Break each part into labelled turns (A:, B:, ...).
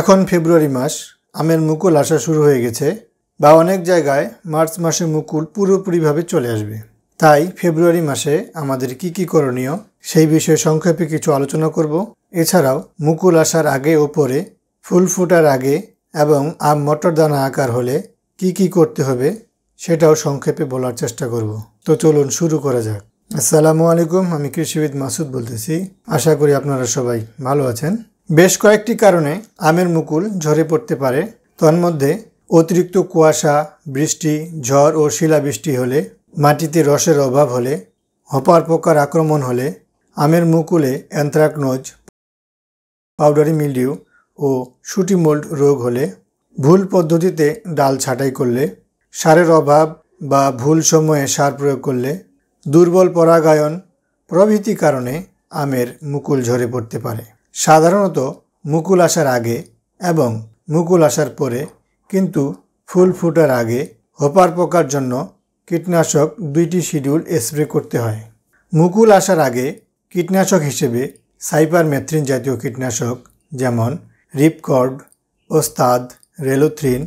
A: এখন ফেব্রুয়ারি মাস আমের মুকুল আসা শুরু হয়ে গেছে বা অনেক জায়গায় মার্চ মাসে মুকুল পুরোপুরিভাবে চলে আসবে তাই ফেব্রুয়ারি মাসে আমাদের কি কি করণীয় সেই বিষয়ে সংক্ষেপে কিছু আলোচনা করব এছাড়াও মুকুল আসার আগে ও পরে ফুল ফোটার আগে এবং আম মটর দানা আকার হলে কি কি করতে হবে সেটাও সংক্ষেপে বলার চেষ্টা করব তো চলুন শুরু করা যাক আসসালামু আলাইকুম আমি কৃষিবিদ মাসুদ বলতেছি আশা করি আপনারা সবাই ভালো আছেন বেশ কয়েকটি কারণে আমের মুকুল ঝরে পড়তে পারে তন্মধ্যে অতিরিক্ত কুয়াশা বৃষ্টি ঝড় ও শিলাবৃষ্টি হলে মাটিতে রসের অভাব হলে হপার পোকার আক্রমণ হলে আমের মুকুলে অ্যান্থ্রাকনোজ পাউডারি মিলডিউ ও শুটি মোল্ড রোগ হলে ভুল পদ্ধতিতে ডাল ছাঁটাই করলে সারের অভাব বা ভুল সময়ে সার প্রয়োগ করলে দুর্বল পরাগায়ন প্রভৃতি কারণে আমের মুকুল ঝরে পড়তে পারে সাধারণত মুকুল আসার আগে এবং মুকুল আসার পরে কিন্তু ফুল ফুটার আগে হোপার পোকার জন্য কীটনাশক দুইটি শিডিউল স্প্রে করতে হয় মুকুল আসার আগে কীটনাশক হিসেবে মেথ্রিন জাতীয় কীটনাশক যেমন রিপকর্ড ওস্তাদ রেলোথ্রিন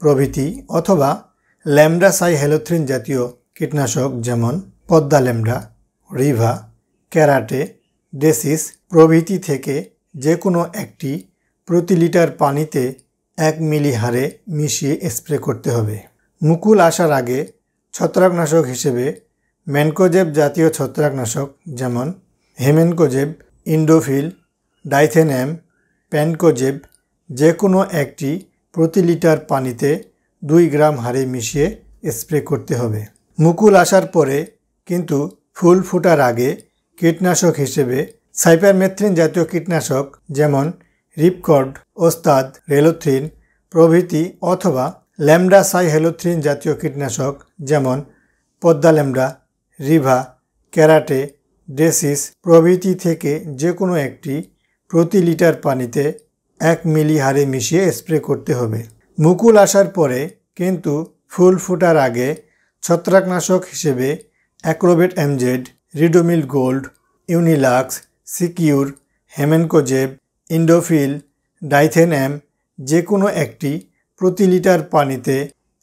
A: প্রভৃতি অথবা ল্যামডা সাই হেলোথ্রিন জাতীয় কীটনাশক যেমন পদ্মা ল্যামডা রিভা ক্যারাটে ডেসিস প্রভৃতি থেকে যে কোনো একটি প্রতি লিটার পানিতে এক মিলি হারে মিশিয়ে স্প্রে করতে হবে মুকুল আসার আগে ছত্রাকনাশক হিসেবে ম্যানকোজেব জাতীয় ছত্রাকনাশক যেমন হেমেনকোজেব ইন্ডোফিল ডাইথেনাম প্যানকোজেব যে কোনো একটি প্রতি লিটার পানিতে দুই গ্রাম হারে মিশিয়ে স্প্রে করতে হবে মুকুল আসার পরে কিন্তু ফুল ফোটার আগে কীটনাশক হিসেবে সাইপারমেথ্রিন জাতীয় কীটনাশক যেমন রিপকর্ড ওস্তাদ রেলোথ্রিন প্রভৃতি অথবা ল্যামডা সাইহেলোথ্রিন জাতীয় কীটনাশক যেমন পদ্মা ল্যামডা রিভা ক্যারাটে ডেসিস প্রভৃতি থেকে যে কোনো একটি প্রতি লিটার পানিতে এক মিলি হারে মিশিয়ে স্প্রে করতে হবে মুকুল আসার পরে কিন্তু ফুল ফোটার আগে ছত্রাকনাশক হিসেবে Acrobat MZ Ridomil Gold Unilux Secure হেমেনকোজেব ইন্ডোফিল এম যে কোনো একটি প্রতি লিটার পানিতে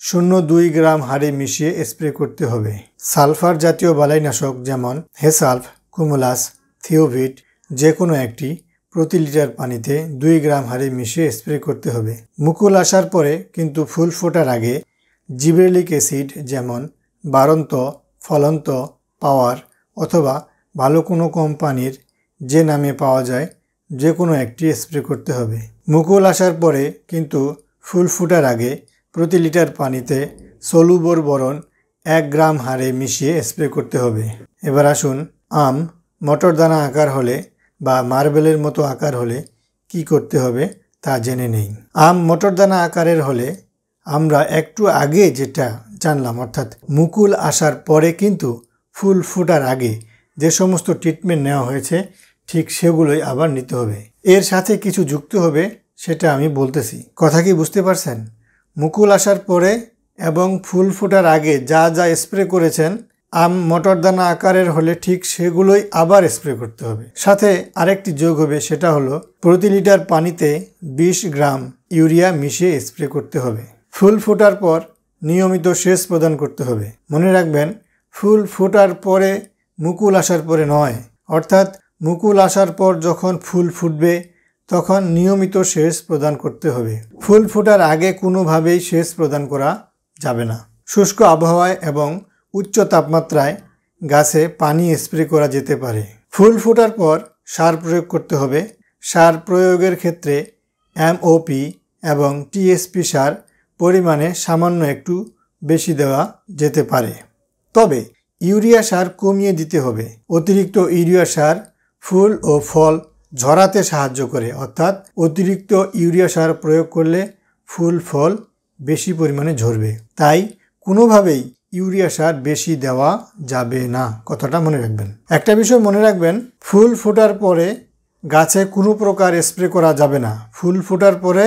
A: শূন্য দুই গ্রাম হারে মিশিয়ে স্প্রে করতে হবে সালফার জাতীয় বালাইনাশক যেমন হেসালফ কুমুলাস থিওভিট যে কোনো একটি প্রতি লিটার পানিতে দুই গ্রাম হারে মিশিয়ে স্প্রে করতে হবে মুকুল আসার পরে কিন্তু ফুল ফোটার আগে জিবেলিক অ্যাসিড যেমন বারন্ত ফলন্ত পাওয়ার অথবা ভালো কোনো কোম্পানির যে নামে পাওয়া যায় যে কোনো একটি স্প্রে করতে হবে মুকুল আসার পরে কিন্তু ফুল ফুটার আগে প্রতি লিটার পানিতে সলুবর বরণ এক গ্রাম হারে মিশিয়ে স্প্রে করতে হবে এবার আসুন আম মটর দানা আকার হলে বা মার্বেলের মতো আকার হলে কি করতে হবে তা জেনে নেই আম মটর দানা আকারের হলে আমরা একটু আগে যেটা জানলাম অর্থাৎ মুকুল আসার পরে কিন্তু ফুল ফোটার আগে যে সমস্ত ট্রিটমেন্ট নেওয়া হয়েছে ঠিক সেগুলোই আবার নিতে হবে এর সাথে কিছু যুক্ত হবে সেটা আমি বলতেছি কথা কি বুঝতে পারছেন মুকুল আসার পরে এবং ফুল ফোটার আগে যা যা স্প্রে করেছেন আম মটরদানা আকারের হলে ঠিক সেগুলোই আবার স্প্রে করতে হবে সাথে আরেকটি যোগ হবে সেটা হলো প্রতি লিটার পানিতে ২০ গ্রাম ইউরিয়া মিশিয়ে স্প্রে করতে হবে ফুল ফোটার পর নিয়মিত শেষ প্রদান করতে হবে মনে রাখবেন ফুল ফোটার পরে মুকুল আসার পরে নয় অর্থাৎ মুকুল আসার পর যখন ফুল ফুটবে তখন নিয়মিত সেচ প্রদান করতে হবে ফুল ফোটার আগে কোনোভাবেই সেচ প্রদান করা যাবে না শুষ্ক আবহাওয়ায় এবং উচ্চ তাপমাত্রায় গাছে পানি স্প্রে করা যেতে পারে ফুল ফোটার পর সার প্রয়োগ করতে হবে সার প্রয়োগের ক্ষেত্রে এমওপি এবং টিএসপি সার পরিমাণে সামান্য একটু বেশি দেওয়া যেতে পারে তবে ইউরিয়া সার কমিয়ে দিতে হবে অতিরিক্ত ইউরিয়া সার ফুল ও ফল ঝরাতে সাহায্য করে অর্থাৎ অতিরিক্ত ইউরিয়া সার প্রয়োগ করলে ফুল ফল বেশি পরিমাণে ঝরবে তাই কোনোভাবেই ইউরিয়া সার বেশি দেওয়া যাবে না কথাটা মনে রাখবেন একটা বিষয় মনে রাখবেন ফুল ফোটার পরে গাছে কোনো প্রকার স্প্রে করা যাবে না ফুল ফোটার পরে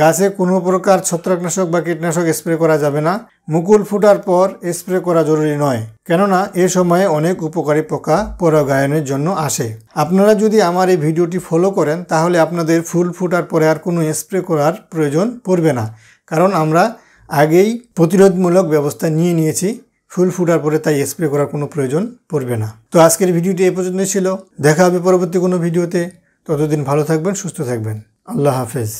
A: গাছে কোনো প্রকার ছত্রাকনাশক বা কীটনাশক স্প্রে করা যাবে না মুকুল ফুটার পর স্প্রে করা জরুরি নয় কেননা এ সময়ে অনেক উপকারী পোকা পরাগায়নের জন্য আসে আপনারা যদি আমার এই ভিডিওটি ফলো করেন তাহলে আপনাদের ফুল ফুটার পরে আর কোনো স্প্রে করার প্রয়োজন পড়বে না কারণ আমরা আগেই প্রতিরোধমূলক ব্যবস্থা নিয়ে নিয়েছি ফুল ফুটার পরে তাই স্প্রে করার কোনো প্রয়োজন পড়বে না তো আজকের ভিডিওটি এ পর্যন্তই ছিল দেখা হবে পরবর্তী কোনো ভিডিওতে ততদিন ভালো থাকবেন সুস্থ থাকবেন আল্লাহ হাফেজ